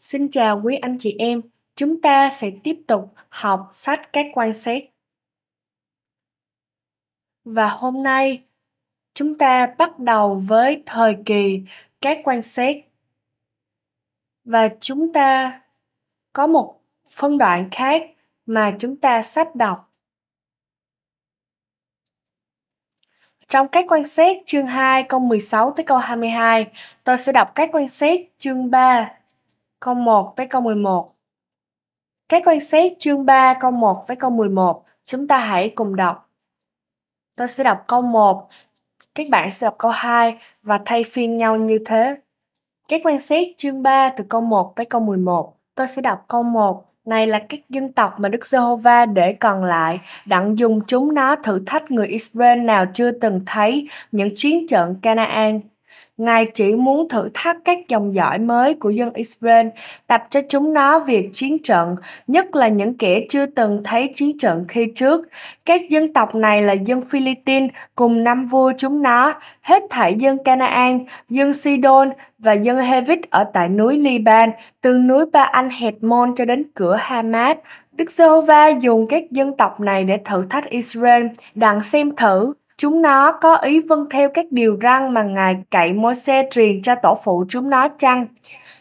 Xin chào quý anh chị em, chúng ta sẽ tiếp tục học sách các quan sát. Và hôm nay, chúng ta bắt đầu với thời kỳ các quan sát. Và chúng ta có một phân đoạn khác mà chúng ta sắp đọc. Trong các quan sát chương 2 câu 16 tới câu 22, tôi sẽ đọc các quan sát chương 3 câu 1 tới câu 11. Các quan sát chương 3 câu 1 tới câu 11, chúng ta hãy cùng đọc. Tôi sẽ đọc câu 1, các bạn sẽ đọc câu 2 và thay phiên nhau như thế. Các quan sát chương 3 từ câu 1 tới câu 11, tôi sẽ đọc câu 1. Này là các dân tộc mà Đức Giê-hô-va để còn lại, đặng dùng chúng nó thử thách người Israel nào chưa từng thấy những chiến trận Canaan. Ngài chỉ muốn thử thách các dòng dõi mới của dân Israel, tập cho chúng nó việc chiến trận, nhất là những kẻ chưa từng thấy chiến trận khi trước. Các dân tộc này là dân Philippines cùng năm vua chúng nó, hết thảy dân Canaan, dân Sidon và dân Hevit ở tại núi Liban, từ núi Ba Anh Hezmon cho đến cửa Hamad. Đức Giê-hô-va dùng các dân tộc này để thử thách Israel, đặng xem thử Chúng nó có ý vâng theo các điều răn mà Ngài cậy Môi-se truyền cho tổ phụ chúng nó chăng?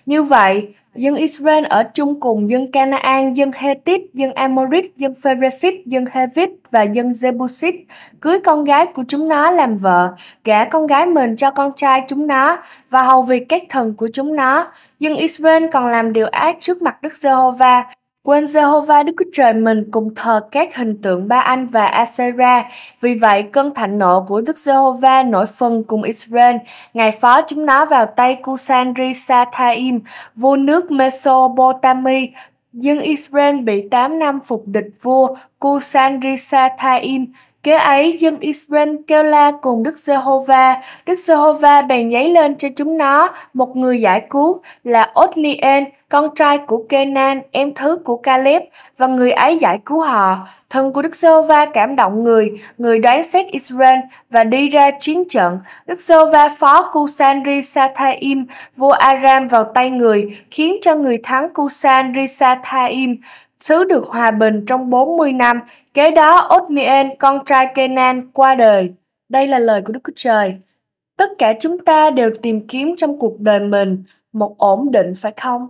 Như vậy, dân Israel ở chung cùng dân Canaan, dân Hethit, dân Amorit, dân Pheresit, dân Hevit và dân Jebusit cưới con gái của chúng nó làm vợ, gả con gái mình cho con trai chúng nó và hầu việc các thần của chúng nó. Dân Israel còn làm điều ác trước mặt Đức Giê-hô-va Quên Jehovah Đức Chúa Trời mình cùng thờ các hình tượng Ba Anh và Asera. Vì vậy, cơn thạnh nộ của Đức Jehovah nổi phần cùng Israel. Ngài phó chúng nó vào tay Kusan Risathaim, vua nước Mesopotamia, dân Israel bị 8 năm phục địch vua Kusan Risathaim kế ấy dân Israel kêu la cùng Đức Giê-hô-va. Đức Giê-hô-va bèn giấy lên cho chúng nó một người giải cứu là Otlien, con trai của Kenan, em thứ của Caleb, và người ấy giải cứu họ. Thần của Đức Giê-hô-va cảm động người, người đoán xét Israel và đi ra chiến trận. Đức Giê-hô-va phó Kusan Risathaim, vua Aram vào tay người, khiến cho người thắng Kusan Risathaim xứ được hòa bình trong 40 năm, kế đó Othniel, con trai Kenan, qua đời. Đây là lời của Đức Chúa Trời. Tất cả chúng ta đều tìm kiếm trong cuộc đời mình một ổn định phải không?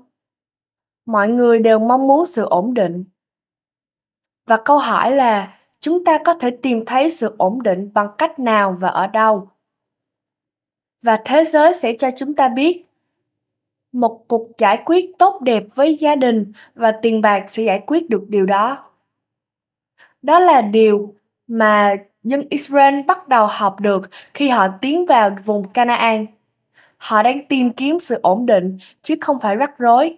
Mọi người đều mong muốn sự ổn định. Và câu hỏi là chúng ta có thể tìm thấy sự ổn định bằng cách nào và ở đâu? Và thế giới sẽ cho chúng ta biết một cuộc giải quyết tốt đẹp với gia đình và tiền bạc sẽ giải quyết được điều đó đó là điều mà dân israel bắt đầu học được khi họ tiến vào vùng canaan họ đang tìm kiếm sự ổn định chứ không phải rắc rối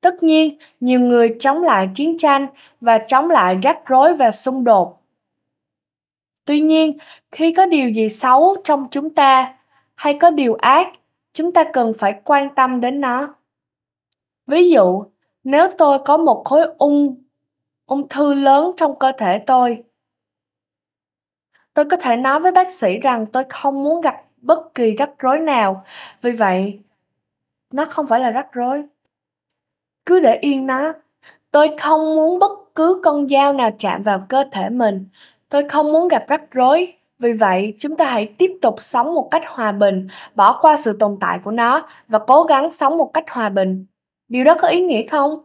tất nhiên nhiều người chống lại chiến tranh và chống lại rắc rối và xung đột tuy nhiên khi có điều gì xấu trong chúng ta hay có điều ác chúng ta cần phải quan tâm đến nó ví dụ nếu tôi có một khối ung ung thư lớn trong cơ thể tôi tôi có thể nói với bác sĩ rằng tôi không muốn gặp bất kỳ rắc rối nào vì vậy nó không phải là rắc rối cứ để yên nó tôi không muốn bất cứ con dao nào chạm vào cơ thể mình tôi không muốn gặp rắc rối vì vậy, chúng ta hãy tiếp tục sống một cách hòa bình, bỏ qua sự tồn tại của nó và cố gắng sống một cách hòa bình. Điều đó có ý nghĩa không?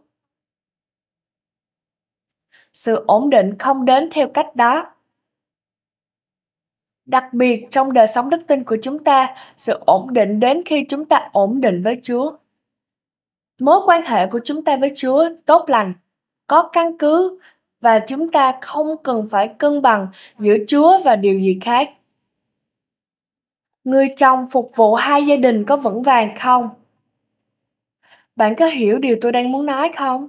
Sự ổn định không đến theo cách đó. Đặc biệt trong đời sống đức tin của chúng ta, sự ổn định đến khi chúng ta ổn định với Chúa. Mối quan hệ của chúng ta với Chúa tốt lành, có căn cứ và chúng ta không cần phải cân bằng giữa Chúa và điều gì khác. Người chồng phục vụ hai gia đình có vững vàng không? Bạn có hiểu điều tôi đang muốn nói không?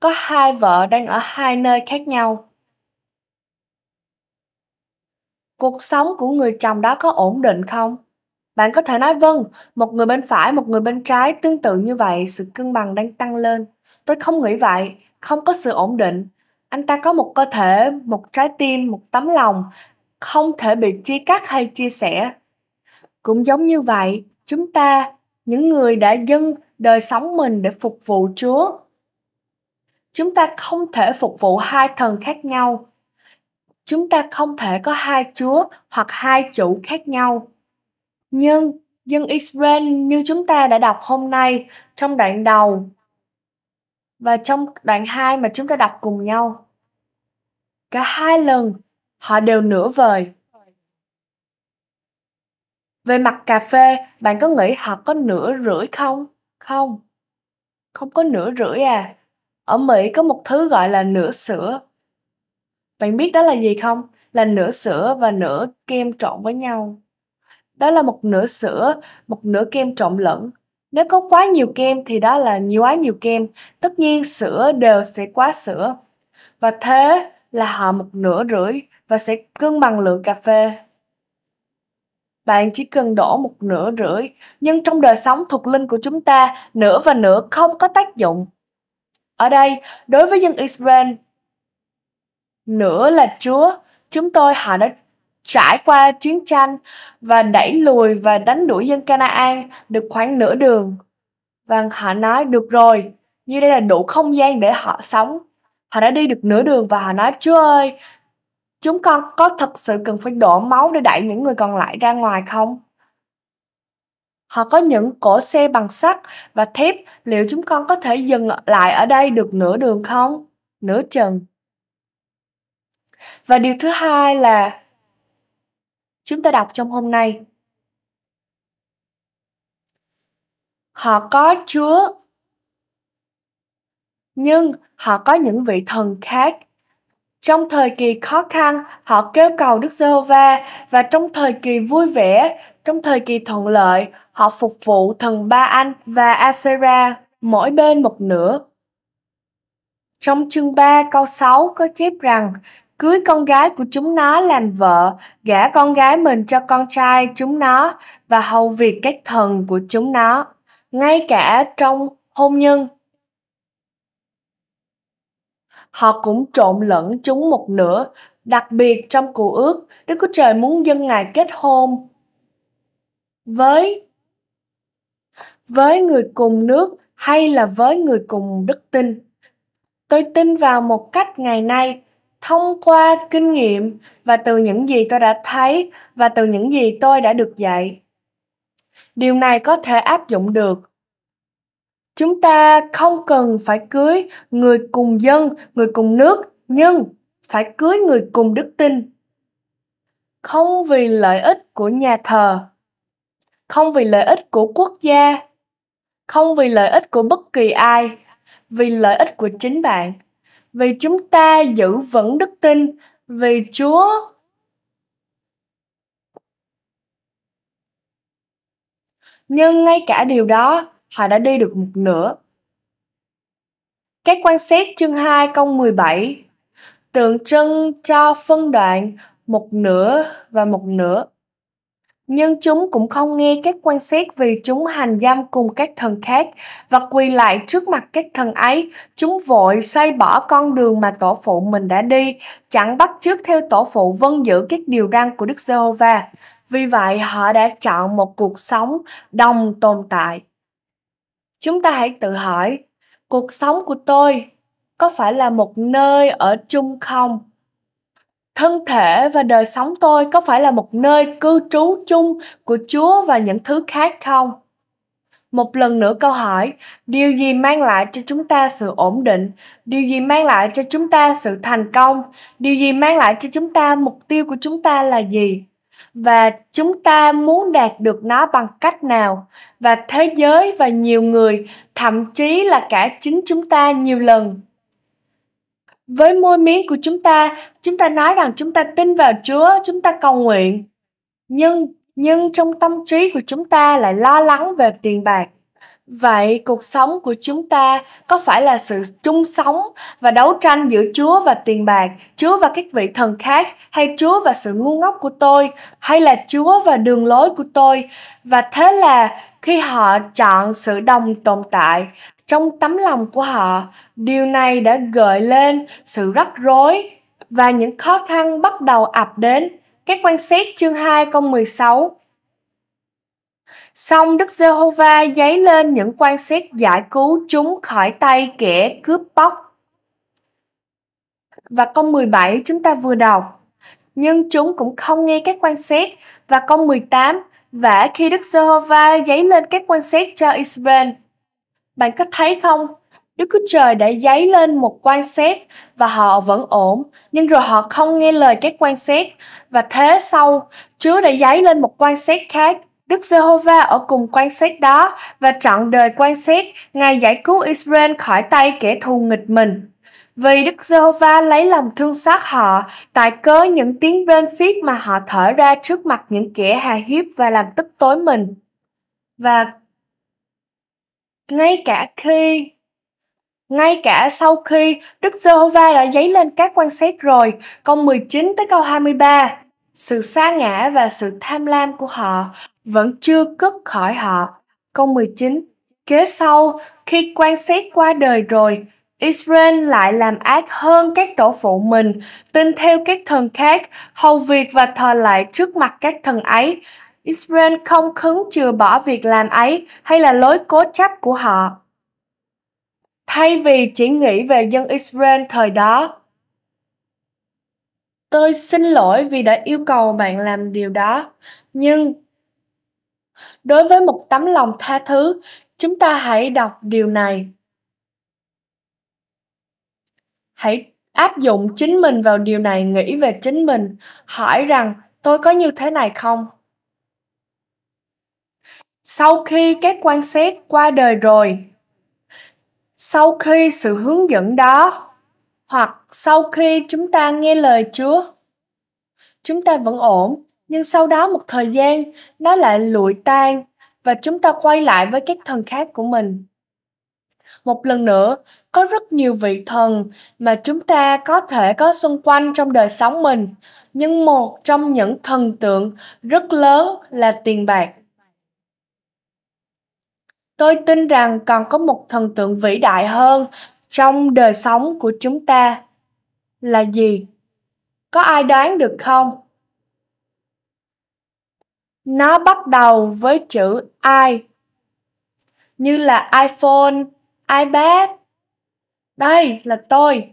Có hai vợ đang ở hai nơi khác nhau. Cuộc sống của người chồng đó có ổn định không? Bạn có thể nói vâng, một người bên phải, một người bên trái tương tự như vậy, sự cân bằng đang tăng lên. Tôi không nghĩ vậy, không có sự ổn định anh ta có một cơ thể một trái tim một tấm lòng không thể bị chia cắt hay chia sẻ cũng giống như vậy chúng ta những người đã dâng đời sống mình để phục vụ chúa chúng ta không thể phục vụ hai thần khác nhau chúng ta không thể có hai chúa hoặc hai chủ khác nhau nhưng dân israel như chúng ta đã đọc hôm nay trong đoạn đầu và trong đoạn 2 mà chúng ta đọc cùng nhau. Cả hai lần họ đều nửa vời. Về mặt cà phê, bạn có nghĩ họ có nửa rưỡi không? Không. Không có nửa rưỡi à. Ở Mỹ có một thứ gọi là nửa sữa. Bạn biết đó là gì không? Là nửa sữa và nửa kem trộn với nhau. Đó là một nửa sữa, một nửa kem trộn lẫn nếu có quá nhiều kem thì đó là nhiều quá nhiều kem, tất nhiên sữa đều sẽ quá sữa. Và thế là họ một nửa rưỡi và sẽ cân bằng lượng cà phê. Bạn chỉ cần đổ một nửa rưỡi, nhưng trong đời sống thuộc linh của chúng ta, nửa và nửa không có tác dụng. Ở đây, đối với dân Israel, nửa là Chúa, chúng tôi họ đã trải qua chiến tranh và đẩy lùi và đánh đuổi dân Canaan được khoảng nửa đường. Và họ nói được rồi, như đây là đủ không gian để họ sống. Họ đã đi được nửa đường và họ nói Chúa ơi, chúng con có thật sự cần phải đổ máu để đẩy những người còn lại ra ngoài không? Họ có những cổ xe bằng sắt và thép, liệu chúng con có thể dừng lại ở đây được nửa đường không? Nửa chừng. Và điều thứ hai là Chúng ta đọc trong hôm nay. Họ có Chúa. Nhưng họ có những vị thần khác. Trong thời kỳ khó khăn, họ kêu cầu Đức Giê-hô-va và trong thời kỳ vui vẻ, trong thời kỳ thuận lợi, họ phục vụ thần Ba Anh và Asera mỗi bên một nửa. Trong chương 3 câu 6 có chép rằng cưới con gái của chúng nó làm vợ, gả con gái mình cho con trai chúng nó và hầu việc các thần của chúng nó, ngay cả trong hôn nhân. Họ cũng trộn lẫn chúng một nửa, đặc biệt trong cụ ước, Đức Chúa Trời muốn dân Ngài kết hôn với với người cùng nước hay là với người cùng đức tin. Tôi tin vào một cách ngày nay thông qua kinh nghiệm và từ những gì tôi đã thấy và từ những gì tôi đã được dạy điều này có thể áp dụng được chúng ta không cần phải cưới người cùng dân người cùng nước nhưng phải cưới người cùng đức tin không vì lợi ích của nhà thờ không vì lợi ích của quốc gia không vì lợi ích của bất kỳ ai vì lợi ích của chính bạn vì chúng ta giữ vững đức tin vì Chúa Nhưng ngay cả điều đó, họ đã đi được một nửa. Các quan sát chương 2 câu 17 tượng trưng cho phân đoạn một nửa và một nửa nhưng chúng cũng không nghe các quan xét vì chúng hành giam cùng các thần khác và quỳ lại trước mặt các thần ấy. Chúng vội xoay bỏ con đường mà tổ phụ mình đã đi, chẳng bắt trước theo tổ phụ vân giữ các điều răn của Đức giê va Vì vậy họ đã chọn một cuộc sống đồng tồn tại. Chúng ta hãy tự hỏi, cuộc sống của tôi có phải là một nơi ở chung không? thân thể và đời sống tôi có phải là một nơi cư trú chung của Chúa và những thứ khác không? Một lần nữa câu hỏi, điều gì mang lại cho chúng ta sự ổn định? Điều gì mang lại cho chúng ta sự thành công? Điều gì mang lại cho chúng ta mục tiêu của chúng ta là gì? Và chúng ta muốn đạt được nó bằng cách nào? Và thế giới và nhiều người, thậm chí là cả chính chúng ta nhiều lần với môi miệng của chúng ta chúng ta nói rằng chúng ta tin vào chúa chúng ta cầu nguyện nhưng nhưng trong tâm trí của chúng ta lại lo lắng về tiền bạc vậy cuộc sống của chúng ta có phải là sự chung sống và đấu tranh giữa chúa và tiền bạc chúa và các vị thần khác hay chúa và sự ngu ngốc của tôi hay là chúa và đường lối của tôi và thế là khi họ chọn sự đồng tồn tại trong tấm lòng của họ điều này đã gợi lên sự rắc rối và những khó khăn bắt đầu ập đến các quan xét chương 2 câu 16 Xong Đức Giê-hô-va giấy lên những quan xét giải cứu chúng khỏi tay kẻ cướp bóc. Và câu 17 chúng ta vừa đọc. Nhưng chúng cũng không nghe các quan xét. Và câu 18, và khi Đức Giê-hô-va giấy lên các quan xét cho Israel, bạn có thấy không? Đức Chúa Trời đã giấy lên một quan xét và họ vẫn ổn, nhưng rồi họ không nghe lời các quan xét. Và thế sau, Chúa đã giấy lên một quan xét khác. Đức Giê-hô-va ở cùng quan xét đó và trọn đời quan xét, Ngài giải cứu Israel khỏi tay kẻ thù nghịch mình. Vì Đức Giê-hô-va lấy lòng thương xót họ tại cớ những tiếng rên xiết mà họ thở ra trước mặt những kẻ hà hiếp và làm tức tối mình. Và ngay cả khi ngay cả sau khi Đức Giê-hô-va đã dấy lên các quan xét rồi, câu 19 tới câu 23. Sự xa ngã và sự tham lam của họ vẫn chưa cất khỏi họ. Câu 19. Kế sau, khi quan xét qua đời rồi, Israel lại làm ác hơn các tổ phụ mình, tin theo các thần khác, hầu việc và thờ lại trước mặt các thần ấy, Israel không khứng chừa bỏ việc làm ấy hay là lối cố chấp của họ. Thay vì chỉ nghĩ về dân Israel thời đó, tôi xin lỗi vì đã yêu cầu bạn làm điều đó, nhưng đối với một tấm lòng tha thứ, chúng ta hãy đọc điều này. Hãy áp dụng chính mình vào điều này, nghĩ về chính mình, hỏi rằng tôi có như thế này không? sau khi các quan sát qua đời rồi sau khi sự hướng dẫn đó hoặc sau khi chúng ta nghe lời chúa chúng ta vẫn ổn nhưng sau đó một thời gian nó lại lụi tan và chúng ta quay lại với các thần khác của mình một lần nữa có rất nhiều vị thần mà chúng ta có thể có xung quanh trong đời sống mình nhưng một trong những thần tượng rất lớn là tiền bạc tôi tin rằng còn có một thần tượng vĩ đại hơn trong đời sống của chúng ta là gì có ai đoán được không nó bắt đầu với chữ i như là iphone ipad đây là tôi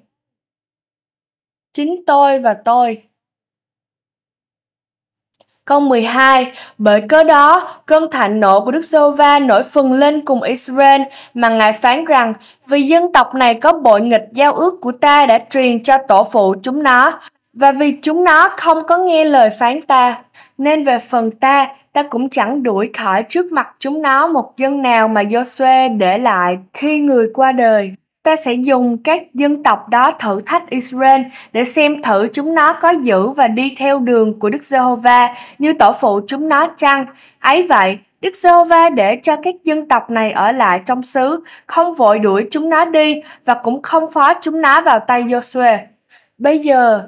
chính tôi và tôi Câu 12. Bởi cớ đó, cơn thạnh nộ của Đức giê va nổi phần lên cùng Israel mà Ngài phán rằng vì dân tộc này có bội nghịch giao ước của ta đã truyền cho tổ phụ chúng nó và vì chúng nó không có nghe lời phán ta. Nên về phần ta, ta cũng chẳng đuổi khỏi trước mặt chúng nó một dân nào mà Joshua để lại khi người qua đời ta sẽ dùng các dân tộc đó thử thách Israel để xem thử chúng nó có giữ và đi theo đường của Đức Giê-hô-va như tổ phụ chúng nó chăng. Ấy vậy, Đức Giê-hô-va để cho các dân tộc này ở lại trong xứ, không vội đuổi chúng nó đi và cũng không phó chúng nó vào tay Joshua. Bây giờ,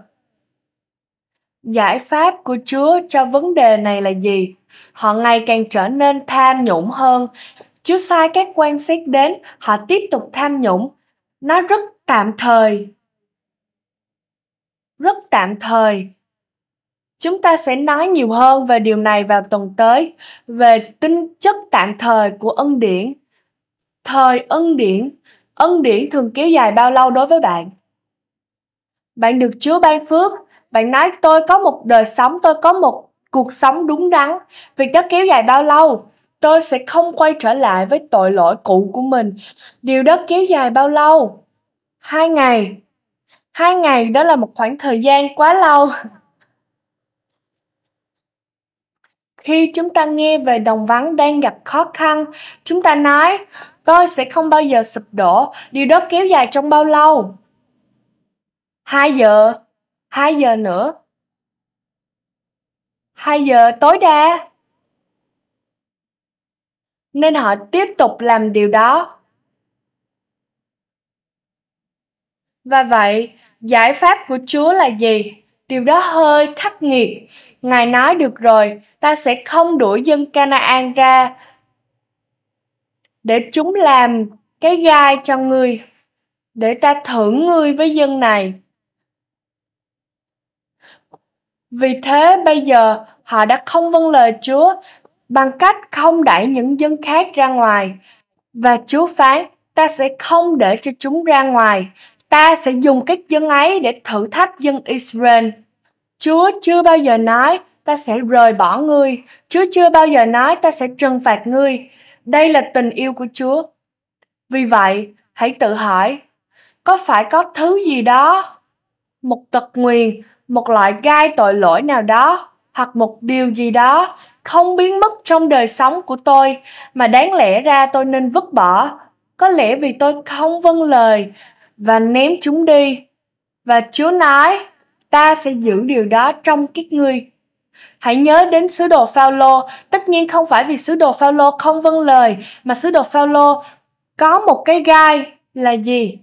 giải pháp của Chúa cho vấn đề này là gì? Họ ngày càng trở nên tham nhũng hơn. Chúa sai các quan sát đến, họ tiếp tục tham nhũng, nó rất tạm thời rất tạm thời chúng ta sẽ nói nhiều hơn về điều này vào tuần tới về tính chất tạm thời của ân điển thời ân điển ân điển thường kéo dài bao lâu đối với bạn bạn được chúa ban phước bạn nói tôi có một đời sống tôi có một cuộc sống đúng đắn việc đó kéo dài bao lâu tôi sẽ không quay trở lại với tội lỗi cũ của mình. Điều đó kéo dài bao lâu? Hai ngày. Hai ngày đó là một khoảng thời gian quá lâu. Khi chúng ta nghe về đồng vắng đang gặp khó khăn, chúng ta nói, tôi sẽ không bao giờ sụp đổ. Điều đó kéo dài trong bao lâu? Hai giờ. Hai giờ nữa. Hai giờ tối đa nên họ tiếp tục làm điều đó và vậy giải pháp của chúa là gì điều đó hơi khắc nghiệt ngài nói được rồi ta sẽ không đuổi dân canaan ra để chúng làm cái gai cho ngươi để ta thử ngươi với dân này vì thế bây giờ họ đã không vâng lời chúa bằng cách không đẩy những dân khác ra ngoài. Và Chúa phán, ta sẽ không để cho chúng ra ngoài. Ta sẽ dùng các dân ấy để thử thách dân Israel. Chúa chưa bao giờ nói, ta sẽ rời bỏ ngươi. Chúa chưa bao giờ nói, ta sẽ trừng phạt ngươi. Đây là tình yêu của Chúa. Vì vậy, hãy tự hỏi, có phải có thứ gì đó, một tật nguyền, một loại gai tội lỗi nào đó, hoặc một điều gì đó không biến mất trong đời sống của tôi mà đáng lẽ ra tôi nên vứt bỏ có lẽ vì tôi không vâng lời và ném chúng đi và chúa nói ta sẽ giữ điều đó trong các ngươi Hãy nhớ đến sứ đồ Phaolô, tất nhiên không phải vì sứ đồ Phaolô không vâng lời, mà sứ đồ Phaolô có một cái gai là gì?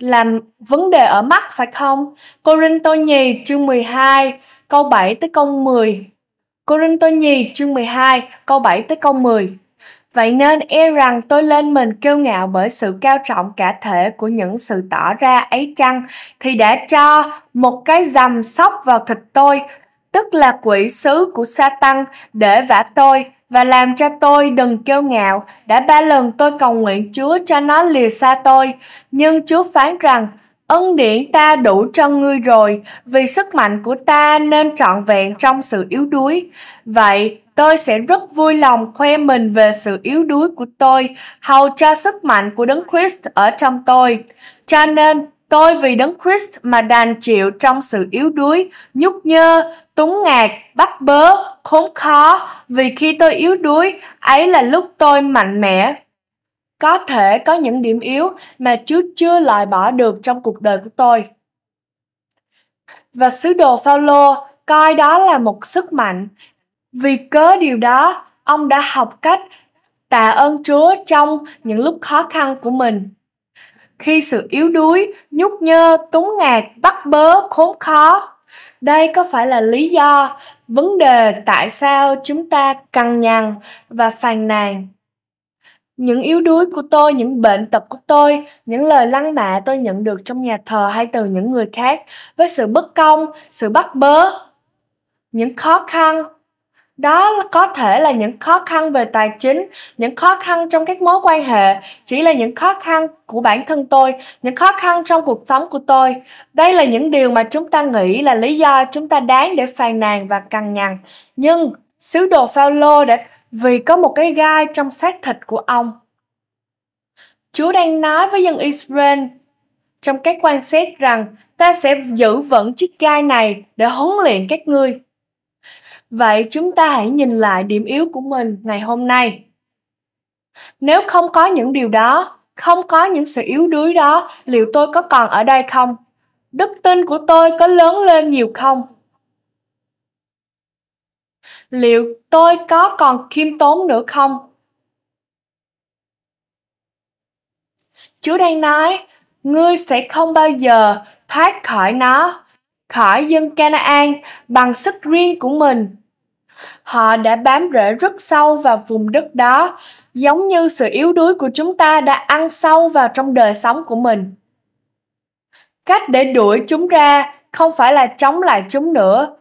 Làm vấn đề ở mắt phải không? Cô Rinh Tô Nhì chương 12 câu 7 tới câu 10 Corinto nhì chương 12 câu 7 tới câu 10 Vậy nên e rằng tôi lên mình kêu ngạo bởi sự cao trọng cả thể của những sự tỏ ra ấy chăng thì đã cho một cái dầm sóc vào thịt tôi tức là quỷ sứ của sa tăng để vả tôi và làm cho tôi đừng kêu ngạo đã ba lần tôi cầu nguyện chúa cho nó lìa xa tôi nhưng chúa phán rằng Ân điển ta đủ cho ngươi rồi, vì sức mạnh của ta nên trọn vẹn trong sự yếu đuối. Vậy, tôi sẽ rất vui lòng khoe mình về sự yếu đuối của tôi, hầu cho sức mạnh của Đấng Christ ở trong tôi. Cho nên, tôi vì Đấng Christ mà đàn chịu trong sự yếu đuối, nhút nhơ, túng ngạc, bắt bớ, khốn khó, vì khi tôi yếu đuối, ấy là lúc tôi mạnh mẽ có thể có những điểm yếu mà Chúa chưa loại bỏ được trong cuộc đời của tôi. Và sứ đồ Phaolô coi đó là một sức mạnh. Vì cớ điều đó, ông đã học cách tạ ơn Chúa trong những lúc khó khăn của mình. Khi sự yếu đuối, nhút nhơ, túng ngạt, bắt bớ, khốn khó. Đây có phải là lý do, vấn đề tại sao chúng ta cằn nhằn và phàn nàn những yếu đuối của tôi những bệnh tật của tôi những lời lăng mạ tôi nhận được trong nhà thờ hay từ những người khác với sự bất công sự bắt bớ những khó khăn đó có thể là những khó khăn về tài chính những khó khăn trong các mối quan hệ chỉ là những khó khăn của bản thân tôi những khó khăn trong cuộc sống của tôi đây là những điều mà chúng ta nghĩ là lý do chúng ta đáng để phàn nàn và cằn nhằn nhưng sứ đồ phaolô đã vì có một cái gai trong xác thịt của ông. Chúa đang nói với dân Israel trong các quan xét rằng ta sẽ giữ vững chiếc gai này để huấn luyện các ngươi. Vậy chúng ta hãy nhìn lại điểm yếu của mình ngày hôm nay. Nếu không có những điều đó, không có những sự yếu đuối đó, liệu tôi có còn ở đây không? Đức tin của tôi có lớn lên nhiều không? liệu tôi có còn khiêm tốn nữa không chúa đang nói ngươi sẽ không bao giờ thoát khỏi nó khỏi dân canaan bằng sức riêng của mình họ đã bám rễ rất sâu vào vùng đất đó giống như sự yếu đuối của chúng ta đã ăn sâu vào trong đời sống của mình cách để đuổi chúng ra không phải là chống lại chúng nữa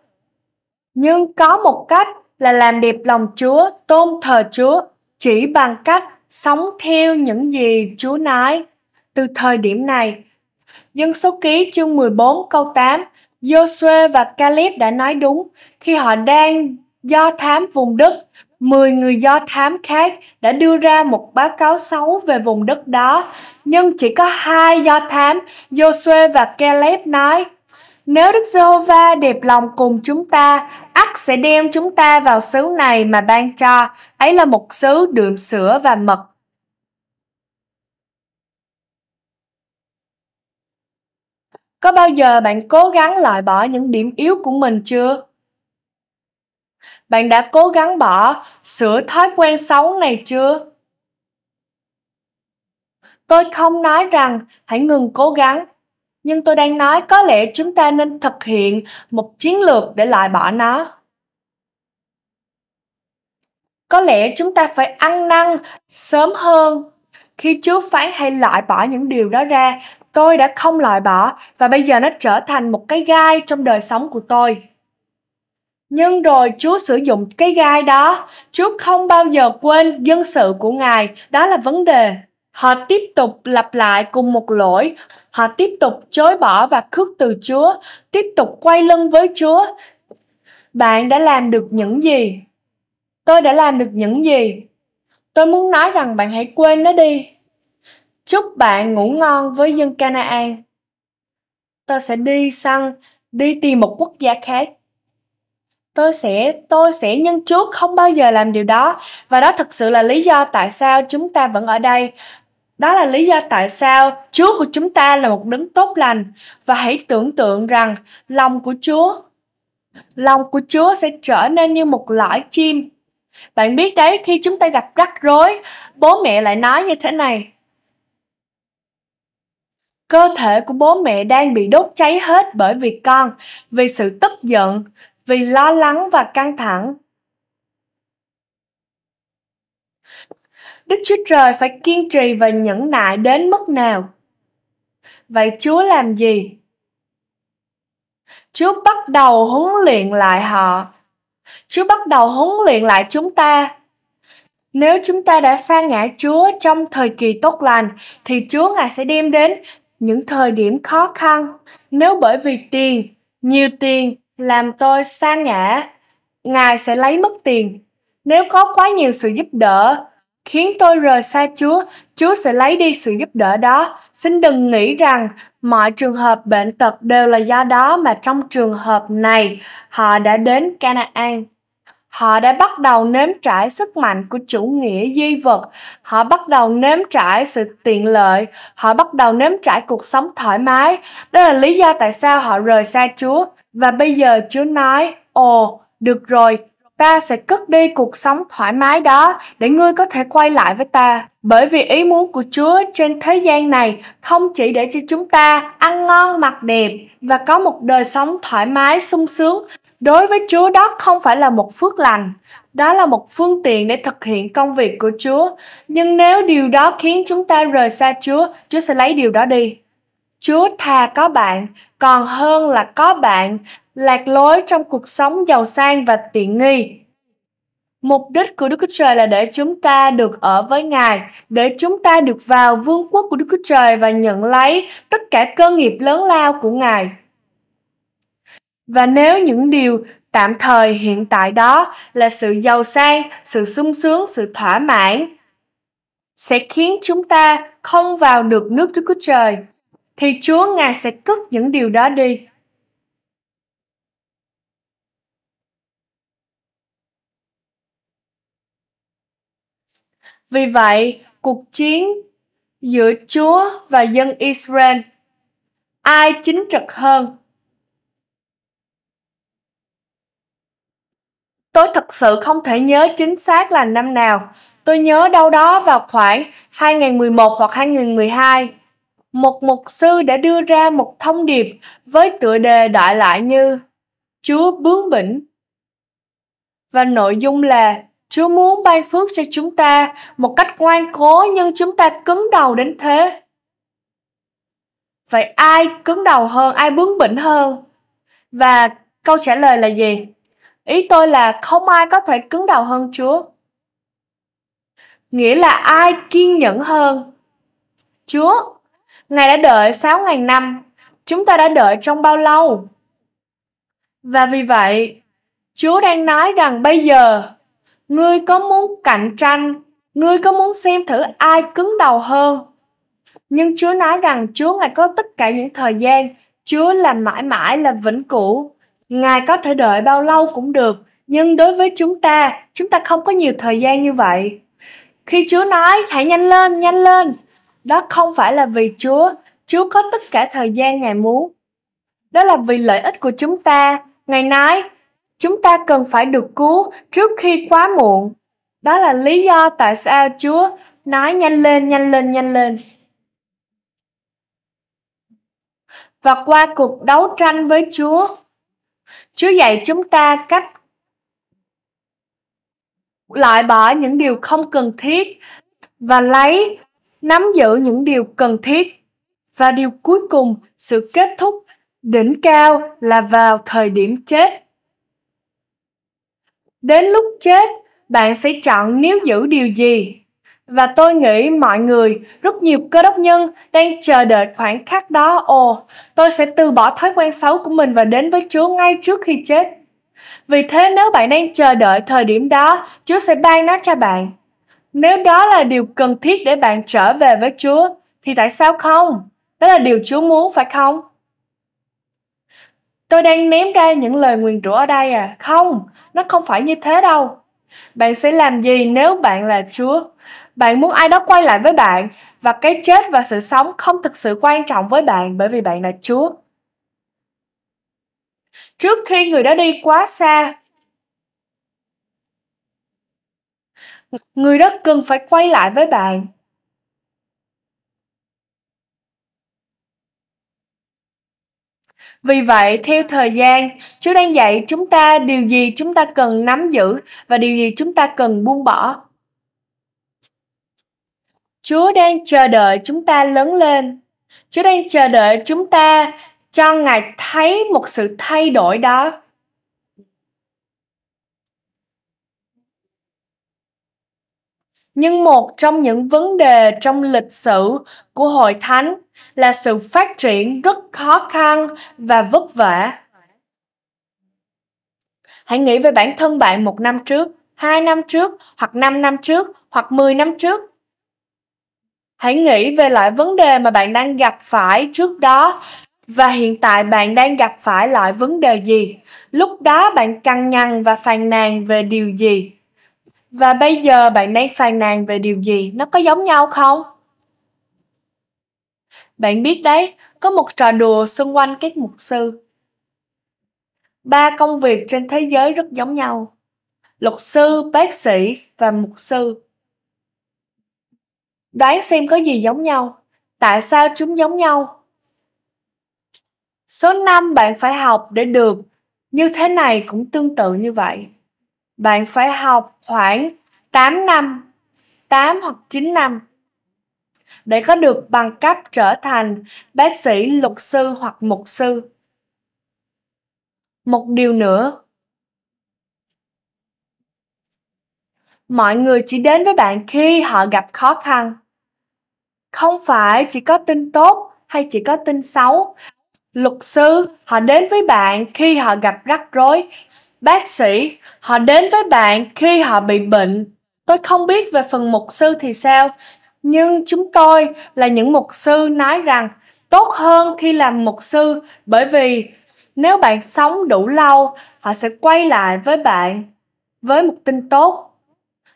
nhưng có một cách là làm đẹp lòng Chúa, tôn thờ Chúa chỉ bằng cách sống theo những gì Chúa nói. Từ thời điểm này, Dân số ký chương 14 câu 8, Joshua và Caleb đã nói đúng khi họ đang do thám vùng đất. 10 người do thám khác đã đưa ra một báo cáo xấu về vùng đất đó, nhưng chỉ có hai do thám, Joshua và Caleb nói, nếu Đức Giê-hô-va đẹp lòng cùng chúng ta, Mắt sẽ đem chúng ta vào xứ này mà ban cho, ấy là một xứ đường sữa và mật. Có bao giờ bạn cố gắng loại bỏ những điểm yếu của mình chưa? Bạn đã cố gắng bỏ sửa thói quen xấu này chưa? Tôi không nói rằng hãy ngừng cố gắng, nhưng tôi đang nói có lẽ chúng ta nên thực hiện một chiến lược để loại bỏ nó có lẽ chúng ta phải ăn năn sớm hơn. Khi chúa phán hay loại bỏ những điều đó ra, tôi đã không loại bỏ và bây giờ nó trở thành một cái gai trong đời sống của tôi. Nhưng rồi Chúa sử dụng cái gai đó, Chúa không bao giờ quên dân sự của Ngài, đó là vấn đề. Họ tiếp tục lặp lại cùng một lỗi, họ tiếp tục chối bỏ và khước từ Chúa, tiếp tục quay lưng với Chúa. Bạn đã làm được những gì? tôi đã làm được những gì tôi muốn nói rằng bạn hãy quên nó đi chúc bạn ngủ ngon với dân canaan tôi sẽ đi săn đi tìm một quốc gia khác tôi sẽ tôi sẽ nhân trước không bao giờ làm điều đó và đó thực sự là lý do tại sao chúng ta vẫn ở đây đó là lý do tại sao chúa của chúng ta là một đấng tốt lành và hãy tưởng tượng rằng lòng của chúa lòng của chúa sẽ trở nên như một lõi chim bạn biết đấy khi chúng ta gặp rắc rối bố mẹ lại nói như thế này cơ thể của bố mẹ đang bị đốt cháy hết bởi vì con vì sự tức giận vì lo lắng và căng thẳng đức chúa trời phải kiên trì và nhẫn nại đến mức nào vậy chúa làm gì chúa bắt đầu huấn luyện lại họ Chúa bắt đầu huấn luyện lại chúng ta. Nếu chúng ta đã xa ngã Chúa trong thời kỳ tốt lành, thì Chúa Ngài sẽ đem đến những thời điểm khó khăn. Nếu bởi vì tiền, nhiều tiền làm tôi xa ngã, Ngài sẽ lấy mất tiền. Nếu có quá nhiều sự giúp đỡ, khiến tôi rời xa Chúa, Chúa sẽ lấy đi sự giúp đỡ đó. Xin đừng nghĩ rằng mọi trường hợp bệnh tật đều là do đó mà trong trường hợp này họ đã đến Canaan. Họ đã bắt đầu nếm trải sức mạnh của chủ nghĩa duy vật, họ bắt đầu nếm trải sự tiện lợi, họ bắt đầu nếm trải cuộc sống thoải mái. Đó là lý do tại sao họ rời xa Chúa. Và bây giờ Chúa nói, ồ, được rồi, ta sẽ cất đi cuộc sống thoải mái đó để ngươi có thể quay lại với ta. Bởi vì ý muốn của Chúa trên thế gian này không chỉ để cho chúng ta ăn ngon mặc đẹp và có một đời sống thoải mái sung sướng Đối với Chúa đó không phải là một phước lành, đó là một phương tiện để thực hiện công việc của Chúa. Nhưng nếu điều đó khiến chúng ta rời xa Chúa, Chúa sẽ lấy điều đó đi. Chúa thà có bạn, còn hơn là có bạn, lạc lối trong cuộc sống giàu sang và tiện nghi. Mục đích của Đức Chúa Trời là để chúng ta được ở với Ngài, để chúng ta được vào vương quốc của Đức Chúa Trời và nhận lấy tất cả cơ nghiệp lớn lao của Ngài và nếu những điều tạm thời hiện tại đó là sự giàu sang sự sung sướng sự thỏa mãn sẽ khiến chúng ta không vào được nước Đức Chúa Trời, thì Chúa Ngài sẽ cất những điều đó đi. Vì vậy, cuộc chiến giữa Chúa và dân Israel, ai chính trực hơn? Tôi thật sự không thể nhớ chính xác là năm nào. Tôi nhớ đâu đó vào khoảng 2011 hoặc 2012. Một mục sư đã đưa ra một thông điệp với tựa đề đại loại như Chúa bướng bỉnh. Và nội dung là Chúa muốn ban phước cho chúng ta một cách ngoan cố nhưng chúng ta cứng đầu đến thế. Vậy ai cứng đầu hơn, ai bướng bỉnh hơn? Và câu trả lời là gì? Ý tôi là không ai có thể cứng đầu hơn Chúa. Nghĩa là ai kiên nhẫn hơn? Chúa, Ngài đã đợi 6 ngàn năm, chúng ta đã đợi trong bao lâu? Và vì vậy, Chúa đang nói rằng bây giờ, ngươi có muốn cạnh tranh, ngươi có muốn xem thử ai cứng đầu hơn? Nhưng Chúa nói rằng Chúa Ngài có tất cả những thời gian, Chúa là mãi mãi là vĩnh cửu ngài có thể đợi bao lâu cũng được nhưng đối với chúng ta chúng ta không có nhiều thời gian như vậy khi chúa nói hãy nhanh lên nhanh lên đó không phải là vì chúa chúa có tất cả thời gian ngài muốn đó là vì lợi ích của chúng ta ngài nói chúng ta cần phải được cứu trước khi quá muộn đó là lý do tại sao chúa nói nhanh lên nhanh lên nhanh lên và qua cuộc đấu tranh với chúa Chúa dạy chúng ta cách loại bỏ những điều không cần thiết và lấy nắm giữ những điều cần thiết. Và điều cuối cùng, sự kết thúc đỉnh cao là vào thời điểm chết. Đến lúc chết, bạn sẽ chọn nếu giữ điều gì? Và tôi nghĩ mọi người, rất nhiều cơ đốc nhân đang chờ đợi khoảnh khắc đó. Ồ, tôi sẽ từ bỏ thói quen xấu của mình và đến với Chúa ngay trước khi chết. Vì thế nếu bạn đang chờ đợi thời điểm đó, Chúa sẽ ban nó cho bạn. Nếu đó là điều cần thiết để bạn trở về với Chúa, thì tại sao không? Đó là điều Chúa muốn phải không? Tôi đang ném ra những lời nguyền rủa ở đây à? Không, nó không phải như thế đâu. Bạn sẽ làm gì nếu bạn là Chúa? bạn muốn ai đó quay lại với bạn và cái chết và sự sống không thực sự quan trọng với bạn bởi vì bạn là chúa trước khi người đó đi quá xa người đó cần phải quay lại với bạn Vì vậy, theo thời gian, Chúa đang dạy chúng ta điều gì chúng ta cần nắm giữ và điều gì chúng ta cần buông bỏ. Chúa đang chờ đợi chúng ta lớn lên. Chúa đang chờ đợi chúng ta cho Ngài thấy một sự thay đổi đó. Nhưng một trong những vấn đề trong lịch sử của hội thánh là sự phát triển rất khó khăn và vất vả. Hãy nghĩ về bản thân bạn một năm trước, hai năm trước, hoặc năm năm trước, hoặc mười năm trước hãy nghĩ về lại vấn đề mà bạn đang gặp phải trước đó và hiện tại bạn đang gặp phải loại vấn đề gì lúc đó bạn căng nhằn và phàn nàn về điều gì và bây giờ bạn đang phàn nàn về điều gì nó có giống nhau không bạn biết đấy có một trò đùa xung quanh các mục sư ba công việc trên thế giới rất giống nhau luật sư bác sĩ và mục sư Đoán xem có gì giống nhau. Tại sao chúng giống nhau? Số 5 bạn phải học để được như thế này cũng tương tự như vậy. Bạn phải học khoảng 8 năm, 8 hoặc 9 năm để có được bằng cấp trở thành bác sĩ, luật sư hoặc mục sư. Một điều nữa, mọi người chỉ đến với bạn khi họ gặp khó khăn không phải chỉ có tin tốt hay chỉ có tin xấu luật sư họ đến với bạn khi họ gặp rắc rối bác sĩ họ đến với bạn khi họ bị bệnh tôi không biết về phần mục sư thì sao nhưng chúng tôi là những mục sư nói rằng tốt hơn khi làm mục sư bởi vì nếu bạn sống đủ lâu họ sẽ quay lại với bạn với một tin tốt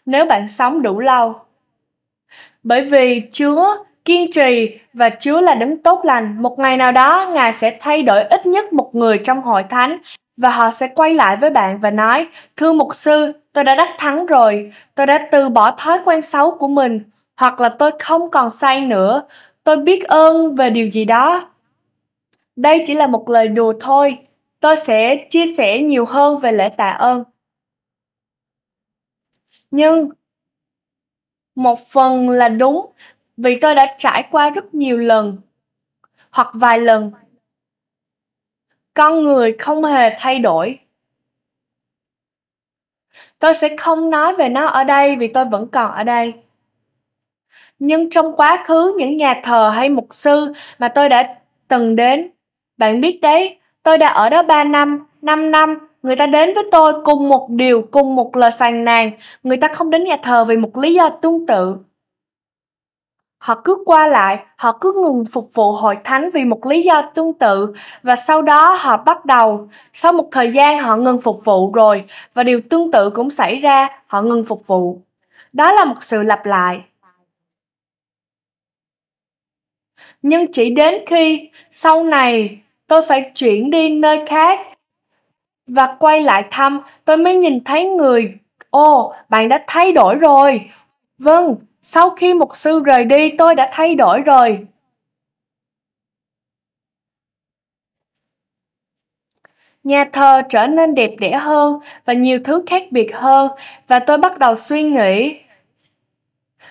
nếu bạn sống đủ lâu bởi vì Chúa kiên trì và Chúa là đấng tốt lành. Một ngày nào đó, Ngài sẽ thay đổi ít nhất một người trong hội thánh và họ sẽ quay lại với bạn và nói, thưa mục sư, tôi đã đắc thắng rồi, tôi đã từ bỏ thói quen xấu của mình, hoặc là tôi không còn say nữa, tôi biết ơn về điều gì đó. Đây chỉ là một lời đùa thôi, tôi sẽ chia sẻ nhiều hơn về lễ tạ ơn. Nhưng một phần là đúng vì tôi đã trải qua rất nhiều lần hoặc vài lần con người không hề thay đổi tôi sẽ không nói về nó ở đây vì tôi vẫn còn ở đây nhưng trong quá khứ những nhà thờ hay mục sư mà tôi đã từng đến bạn biết đấy tôi đã ở đó 3 năm 5 năm người ta đến với tôi cùng một điều cùng một lời phàn nàn người ta không đến nhà thờ vì một lý do tương tự họ cứ qua lại họ cứ ngừng phục vụ hội thánh vì một lý do tương tự và sau đó họ bắt đầu sau một thời gian họ ngừng phục vụ rồi và điều tương tự cũng xảy ra họ ngừng phục vụ đó là một sự lặp lại nhưng chỉ đến khi sau này tôi phải chuyển đi nơi khác và quay lại thăm tôi mới nhìn thấy người ồ bạn đã thay đổi rồi vâng sau khi mục sư rời đi tôi đã thay đổi rồi nhà thờ trở nên đẹp đẽ hơn và nhiều thứ khác biệt hơn và tôi bắt đầu suy nghĩ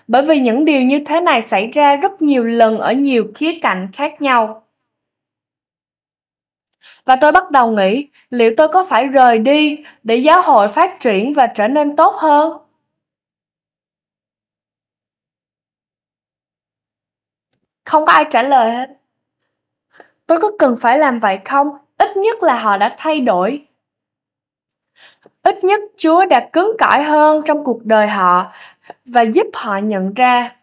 bởi vì những điều như thế này xảy ra rất nhiều lần ở nhiều khía cạnh khác nhau và tôi bắt đầu nghĩ liệu tôi có phải rời đi để giáo hội phát triển và trở nên tốt hơn? Không có ai trả lời hết. Tôi có cần phải làm vậy không? Ít nhất là họ đã thay đổi. Ít nhất Chúa đã cứng cỏi hơn trong cuộc đời họ và giúp họ nhận ra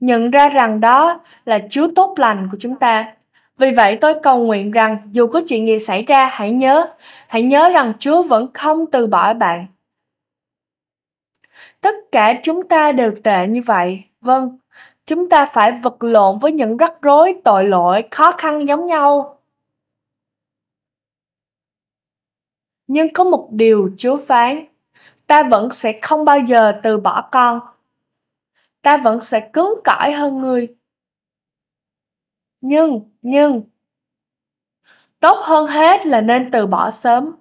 nhận ra rằng đó là Chúa tốt lành của chúng ta. Vì vậy tôi cầu nguyện rằng dù có chuyện gì xảy ra hãy nhớ, hãy nhớ rằng Chúa vẫn không từ bỏ bạn. Tất cả chúng ta đều tệ như vậy. Vâng, chúng ta phải vật lộn với những rắc rối, tội lỗi, khó khăn giống nhau. Nhưng có một điều Chúa phán, ta vẫn sẽ không bao giờ từ bỏ con. Ta vẫn sẽ cứng cỏi hơn người. Nhưng nhưng tốt hơn hết là nên từ bỏ sớm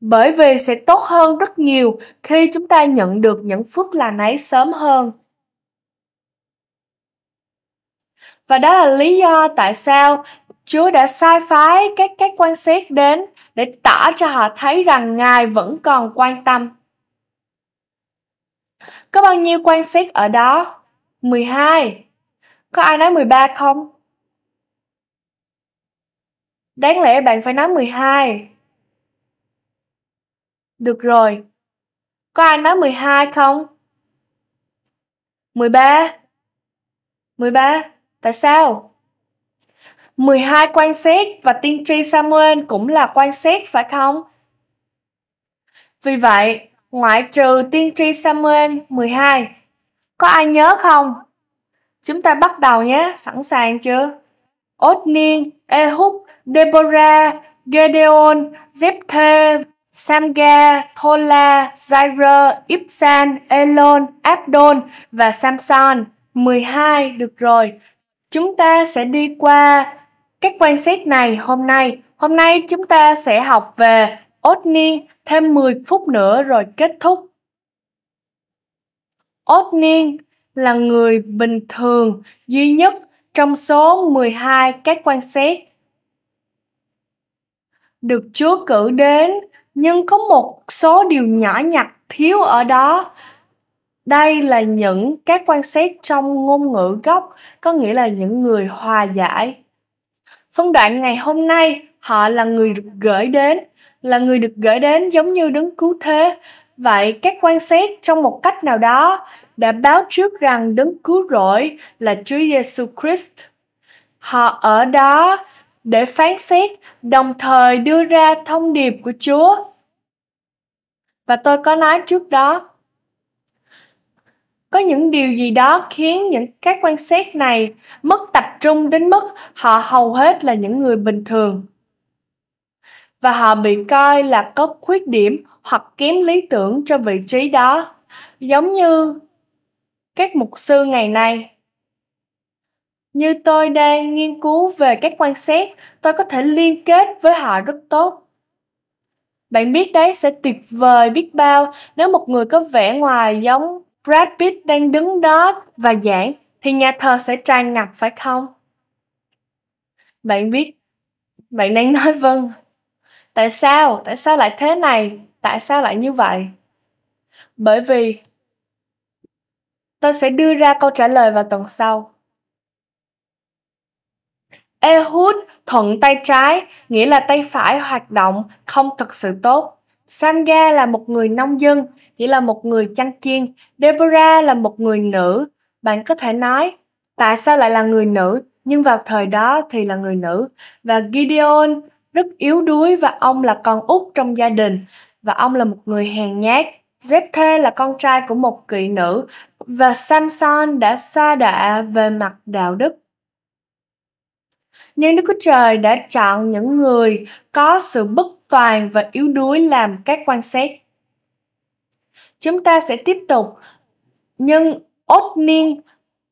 bởi vì sẽ tốt hơn rất nhiều khi chúng ta nhận được những phước lành ấy sớm hơn và đó là lý do tại sao Chúa đã sai phái các các quan xét đến để tỏ cho họ thấy rằng Ngài vẫn còn quan tâm. Có bao nhiêu quan xét ở đó? 12. Có ai nói 13 không? Đáng lẽ bạn phải nói 12. Được rồi. Có ai nói 12 không? 13. 13, tại sao? 12 quan xét và tiên tri Samuel cũng là quan xét phải không? Vì vậy, ngoại trừ tiên tri Samuel 12, có ai nhớ không? Chúng ta bắt đầu nhé, sẵn sàng chưa? Ốt niên, Ehud Deborah, Gedeon, Jephthah, Samga, Thola, Jair, Ibsan, Elon, Abdon và Samson. 12, được rồi. Chúng ta sẽ đi qua các quan sát này hôm nay. Hôm nay chúng ta sẽ học về Otni thêm 10 phút nữa rồi kết thúc. Otni là người bình thường duy nhất trong số 12 các quan sát được Chúa cử đến nhưng có một số điều nhỏ nhặt thiếu ở đó. Đây là những các quan sát trong ngôn ngữ gốc, có nghĩa là những người hòa giải. Phân đoạn ngày hôm nay, họ là người được gửi đến, là người được gửi đến giống như đứng cứu thế. Vậy các quan sát trong một cách nào đó đã báo trước rằng đấng cứu rỗi là Chúa Giêsu Christ. Họ ở đó để phán xét, đồng thời đưa ra thông điệp của Chúa. Và tôi có nói trước đó, có những điều gì đó khiến những các quan sát này mất tập trung đến mức họ hầu hết là những người bình thường và họ bị coi là có khuyết điểm hoặc kém lý tưởng cho vị trí đó giống như các mục sư ngày nay như tôi đang nghiên cứu về các quan sát, tôi có thể liên kết với họ rất tốt. Bạn biết đấy, sẽ tuyệt vời biết bao nếu một người có vẻ ngoài giống Brad Pitt đang đứng đó và giảng, thì nhà thờ sẽ tràn ngập phải không? Bạn biết, bạn đang nói vâng. Tại sao? Tại sao lại thế này? Tại sao lại như vậy? Bởi vì tôi sẽ đưa ra câu trả lời vào tuần sau. Ehud thuận tay trái, nghĩa là tay phải hoạt động không thật sự tốt. Samga là một người nông dân, nghĩa là một người chăn chiên. Deborah là một người nữ. Bạn có thể nói, tại sao lại là người nữ? Nhưng vào thời đó thì là người nữ. Và Gideon rất yếu đuối và ông là con út trong gia đình. Và ông là một người hèn nhát. Jephthê là con trai của một kỵ nữ. Và Samson đã xa đọa về mặt đạo đức. Nhưng Đức Chúa Trời đã chọn những người có sự bất toàn và yếu đuối làm các quan xét. Chúng ta sẽ tiếp tục. Nhưng Ốt Niên,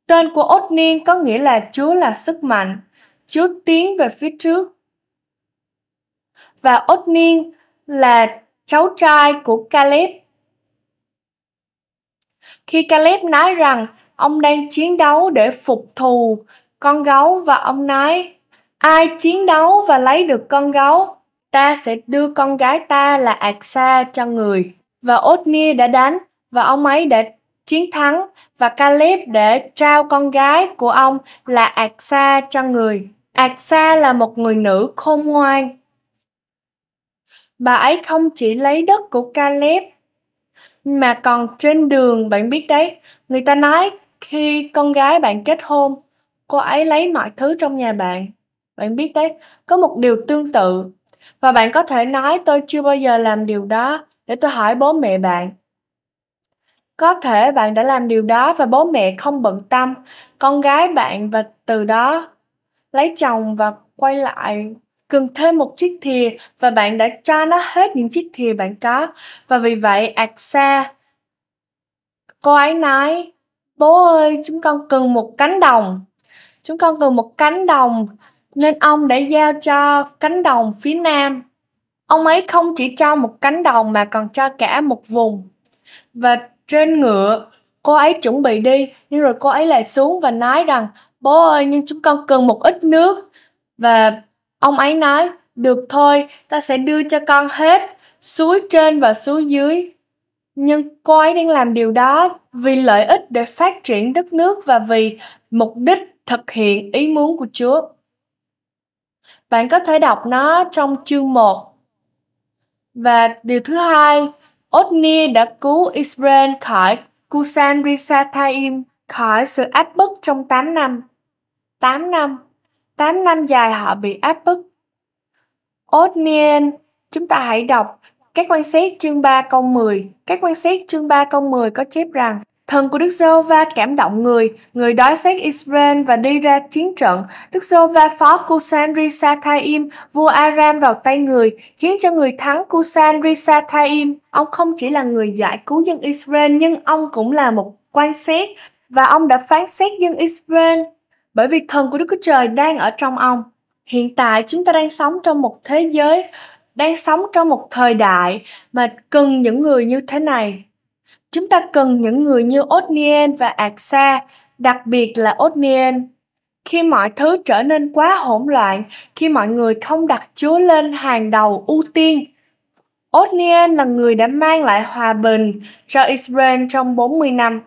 tên của Ốt Niên có nghĩa là Chúa là sức mạnh. Chúa tiến về phía trước. Và Ốt Niên là cháu trai của Caleb. Khi Caleb nói rằng ông đang chiến đấu để phục thù con gấu và ông nói Ai chiến đấu và lấy được con gấu, ta sẽ đưa con gái ta là Aksa cho người. Và Otnir đã đánh và ông ấy đã chiến thắng và Caleb để trao con gái của ông là Aksa cho người. Aksa là một người nữ khôn ngoan. Bà ấy không chỉ lấy đất của Caleb mà còn trên đường bạn biết đấy, người ta nói khi con gái bạn kết hôn, cô ấy lấy mọi thứ trong nhà bạn bạn biết đấy có một điều tương tự và bạn có thể nói tôi chưa bao giờ làm điều đó để tôi hỏi bố mẹ bạn có thể bạn đã làm điều đó và bố mẹ không bận tâm con gái bạn và từ đó lấy chồng và quay lại cần thêm một chiếc thìa và bạn đã cho nó hết những chiếc thìa bạn có và vì vậy xa. cô ấy nói bố ơi chúng con cần một cánh đồng chúng con cần một cánh đồng nên ông đã giao cho cánh đồng phía nam. Ông ấy không chỉ cho một cánh đồng mà còn cho cả một vùng. Và trên ngựa, cô ấy chuẩn bị đi, nhưng rồi cô ấy lại xuống và nói rằng Bố ơi, nhưng chúng con cần một ít nước. Và ông ấy nói, được thôi, ta sẽ đưa cho con hết, suối trên và suối dưới. Nhưng cô ấy đang làm điều đó vì lợi ích để phát triển đất nước và vì mục đích thực hiện ý muốn của Chúa. Bạn có thể đọc nó trong chương 1. Và điều thứ hai, Othniel đã cứu Israel khỏi Kusan Risathaim khỏi sự áp bức trong 8 năm. 8 năm. 8 năm dài họ bị áp bức. Othniel, chúng ta hãy đọc các quan sát chương 3 câu 10. Các quan sát chương 3 câu 10 có chép rằng Thần của Đức Giê-hô-va cảm động người, người đói xét Israel và đi ra chiến trận. Đức Giê-hô-va phó Kusan Risathaim, vua Aram vào tay người, khiến cho người thắng Kusan Risathaim. Ông không chỉ là người giải cứu dân Israel, nhưng ông cũng là một quan xét và ông đã phán xét dân Israel bởi vì thần của Đức Chúa Trời đang ở trong ông. Hiện tại chúng ta đang sống trong một thế giới, đang sống trong một thời đại mà cần những người như thế này Chúng ta cần những người như Otnien và Aksa, đặc biệt là Otnien. Khi mọi thứ trở nên quá hỗn loạn, khi mọi người không đặt Chúa lên hàng đầu ưu tiên, Otnien là người đã mang lại hòa bình cho Israel trong 40 năm.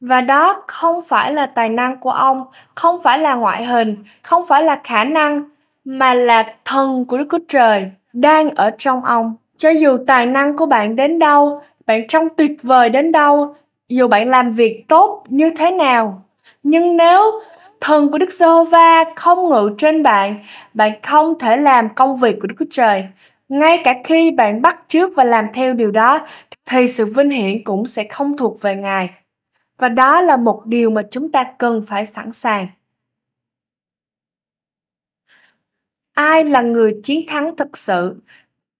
Và đó không phải là tài năng của ông, không phải là ngoại hình, không phải là khả năng, mà là thần của Đức Chúa Trời đang ở trong ông cho dù tài năng của bạn đến đâu bạn trông tuyệt vời đến đâu dù bạn làm việc tốt như thế nào nhưng nếu thần của Đức giê va không ngự trên bạn, bạn không thể làm công việc của Đức Chúa Trời. Ngay cả khi bạn bắt trước và làm theo điều đó, thì sự vinh hiển cũng sẽ không thuộc về Ngài. Và đó là một điều mà chúng ta cần phải sẵn sàng. Ai là người chiến thắng thực sự?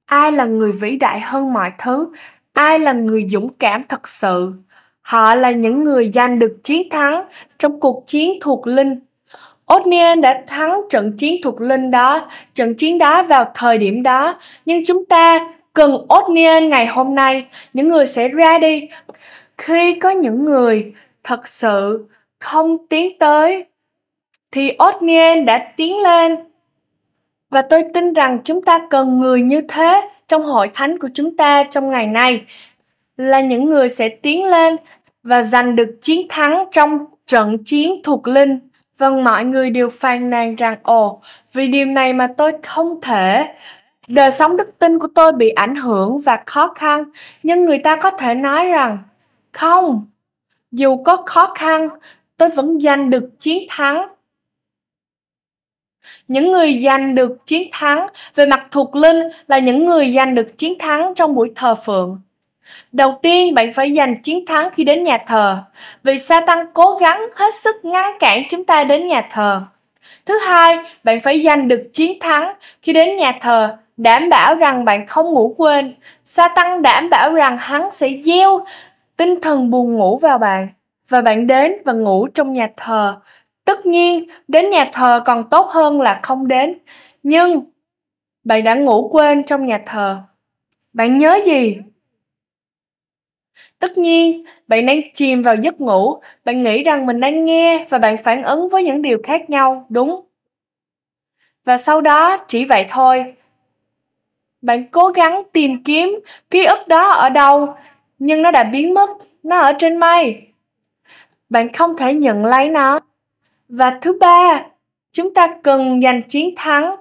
ai là người vĩ đại hơn mọi thứ ai là người dũng cảm thật sự họ là những người giành được chiến thắng trong cuộc chiến thuộc linh Otnien đã thắng trận chiến thuộc linh đó, trận chiến đó vào thời điểm đó, nhưng chúng ta cần Otnien ngày hôm nay, những người sẽ ra đi. Khi có những người thật sự không tiến tới, thì Otnien đã tiến lên và tôi tin rằng chúng ta cần người như thế trong hội thánh của chúng ta trong ngày nay là những người sẽ tiến lên và giành được chiến thắng trong trận chiến thuộc linh. Vâng, mọi người đều phàn nàn rằng ồ, vì điều này mà tôi không thể. Đời sống đức tin của tôi bị ảnh hưởng và khó khăn, nhưng người ta có thể nói rằng không, dù có khó khăn, tôi vẫn giành được chiến thắng những người giành được chiến thắng về mặt thuộc linh là những người giành được chiến thắng trong buổi thờ phượng. Đầu tiên, bạn phải giành chiến thắng khi đến nhà thờ, vì Satan cố gắng hết sức ngăn cản chúng ta đến nhà thờ. Thứ hai, bạn phải giành được chiến thắng khi đến nhà thờ, đảm bảo rằng bạn không ngủ quên. Satan đảm bảo rằng hắn sẽ gieo tinh thần buồn ngủ vào bạn và bạn đến và ngủ trong nhà thờ tất nhiên đến nhà thờ còn tốt hơn là không đến nhưng bạn đã ngủ quên trong nhà thờ bạn nhớ gì tất nhiên bạn đang chìm vào giấc ngủ bạn nghĩ rằng mình đang nghe và bạn phản ứng với những điều khác nhau đúng và sau đó chỉ vậy thôi bạn cố gắng tìm kiếm ký ức đó ở đâu nhưng nó đã biến mất nó ở trên mây bạn không thể nhận lấy nó và thứ ba, chúng ta cần giành chiến thắng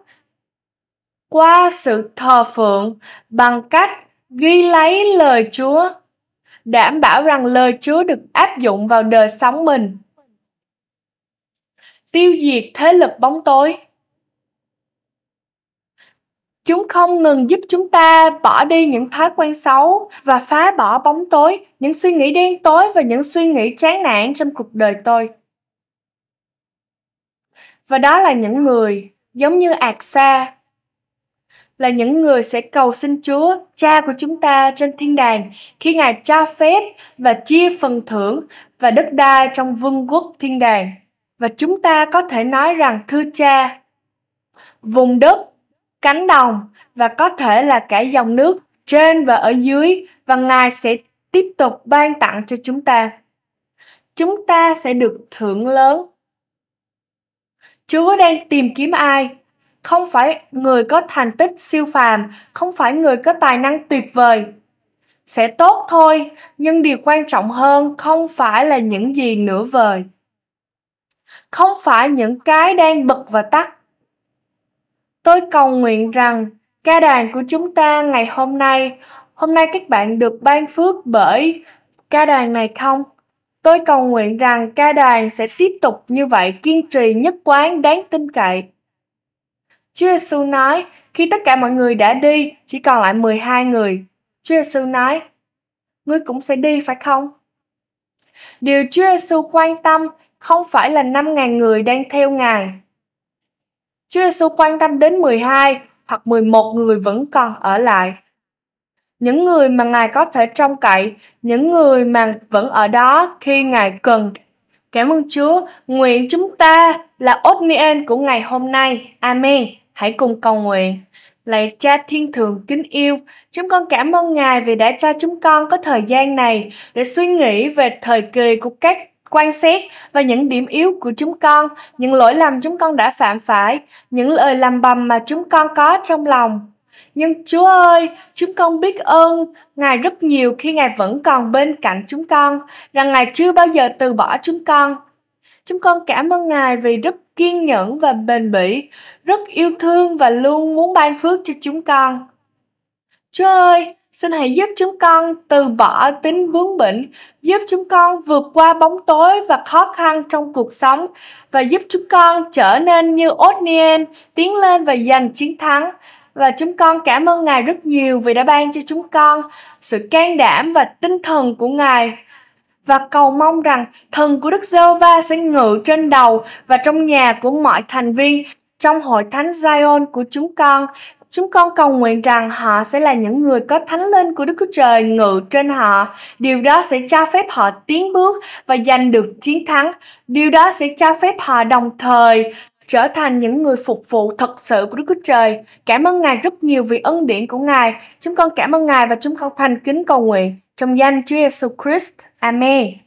qua sự thờ phượng bằng cách ghi lấy lời Chúa, đảm bảo rằng lời Chúa được áp dụng vào đời sống mình. Tiêu diệt thế lực bóng tối. Chúng không ngừng giúp chúng ta bỏ đi những thói quen xấu và phá bỏ bóng tối, những suy nghĩ đen tối và những suy nghĩ chán nản trong cuộc đời tôi và đó là những người giống như Aksa là những người sẽ cầu xin Chúa, Cha của chúng ta trên thiên đàng khi Ngài cho phép và chia phần thưởng và đất đai trong vương quốc thiên đàng. Và chúng ta có thể nói rằng thưa cha, vùng đất, cánh đồng và có thể là cả dòng nước trên và ở dưới và Ngài sẽ tiếp tục ban tặng cho chúng ta. Chúng ta sẽ được thưởng lớn Chúa đang tìm kiếm ai? Không phải người có thành tích siêu phàm, không phải người có tài năng tuyệt vời. Sẽ tốt thôi, nhưng điều quan trọng hơn không phải là những gì nửa vời. Không phải những cái đang bật và tắt. Tôi cầu nguyện rằng ca đàn của chúng ta ngày hôm nay, hôm nay các bạn được ban phước bởi ca đàn này không? Tôi cầu nguyện rằng ca đài sẽ tiếp tục như vậy kiên trì nhất quán đáng tin cậy. Chúa Giêsu nói, khi tất cả mọi người đã đi, chỉ còn lại 12 người. Chúa Giêsu nói, ngươi cũng sẽ đi phải không? Điều Chúa Giêsu quan tâm không phải là 5.000 người đang theo Ngài. Chúa Giêsu quan tâm đến 12 hoặc 11 người vẫn còn ở lại những người mà ngài có thể trông cậy, những người mà vẫn ở đó khi ngài cần. Cảm ơn Chúa, nguyện chúng ta là Otnien của ngày hôm nay. Amen. Hãy cùng cầu nguyện. Lạy Cha Thiên Thượng kính yêu, chúng con cảm ơn Ngài vì đã cho chúng con có thời gian này để suy nghĩ về thời kỳ của các quan xét và những điểm yếu của chúng con, những lỗi lầm chúng con đã phạm phải, những lời làm bầm mà chúng con có trong lòng nhưng Chúa ơi, chúng con biết ơn Ngài rất nhiều khi Ngài vẫn còn bên cạnh chúng con, rằng Ngài chưa bao giờ từ bỏ chúng con. Chúng con cảm ơn Ngài vì rất kiên nhẫn và bền bỉ, rất yêu thương và luôn muốn ban phước cho chúng con. Chúa ơi, xin hãy giúp chúng con từ bỏ tính bướng bệnh, giúp chúng con vượt qua bóng tối và khó khăn trong cuộc sống và giúp chúng con trở nên như Othniel, tiến lên và giành chiến thắng và chúng con cảm ơn Ngài rất nhiều vì đã ban cho chúng con sự can đảm và tinh thần của Ngài và cầu mong rằng thần của Đức giê va sẽ ngự trên đầu và trong nhà của mọi thành viên trong hội thánh Zion của chúng con. Chúng con cầu nguyện rằng họ sẽ là những người có thánh linh của Đức Chúa Trời ngự trên họ. Điều đó sẽ cho phép họ tiến bước và giành được chiến thắng. Điều đó sẽ cho phép họ đồng thời trở thành những người phục vụ thật sự của Đức Chúa Trời. Cảm ơn Ngài rất nhiều vì ân điển của Ngài. Chúng con cảm ơn Ngài và chúng con thành kính cầu nguyện trong danh Chúa Giêsu Christ. Amen.